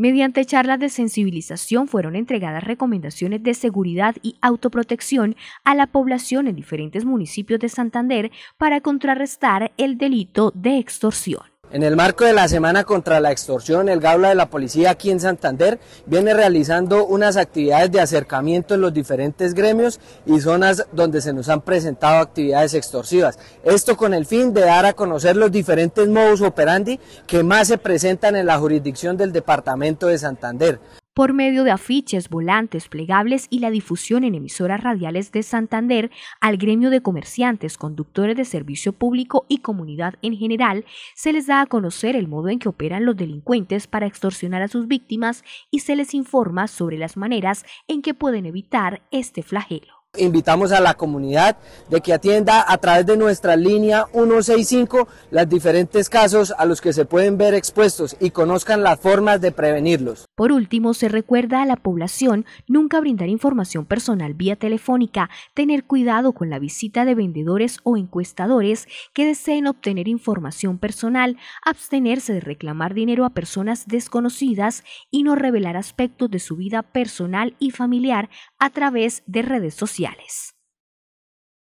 Mediante charlas de sensibilización fueron entregadas recomendaciones de seguridad y autoprotección a la población en diferentes municipios de Santander para contrarrestar el delito de extorsión. En el marco de la Semana contra la Extorsión, el Gaula de la Policía aquí en Santander viene realizando unas actividades de acercamiento en los diferentes gremios y zonas donde se nos han presentado actividades extorsivas. Esto con el fin de dar a conocer los diferentes modus operandi que más se presentan en la jurisdicción del Departamento de Santander por medio de afiches, volantes, plegables y la difusión en emisoras radiales de Santander al gremio de comerciantes, conductores de servicio público y comunidad en general, se les da a conocer el modo en que operan los delincuentes para extorsionar a sus víctimas y se les informa sobre las maneras en que pueden evitar este flagelo. Invitamos a la comunidad de que atienda a través de nuestra línea 165 los diferentes casos a los que se pueden ver expuestos y conozcan las formas de prevenirlos. Por último, se recuerda a la población nunca brindar información personal vía telefónica, tener cuidado con la visita de vendedores o encuestadores que deseen obtener información personal, abstenerse de reclamar dinero a personas desconocidas y no revelar aspectos de su vida personal y familiar a través de redes sociales sociales.